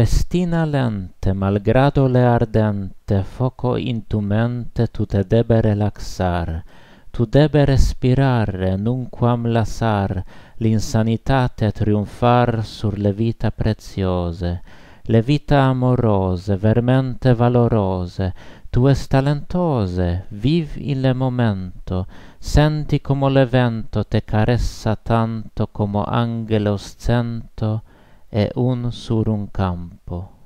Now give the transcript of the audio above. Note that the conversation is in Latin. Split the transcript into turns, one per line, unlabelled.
festina lente, malgrado le ardente, foco intumente tu te debe relaxar, tu debe respirare, nunquam lasar, l'insanitate triunfar sur le vita preziose, le vita amorose, vermente valorose, tu es talentose, viv in le momento, senti como le vento te caressa tanto como angelos cento, è un sur un campo.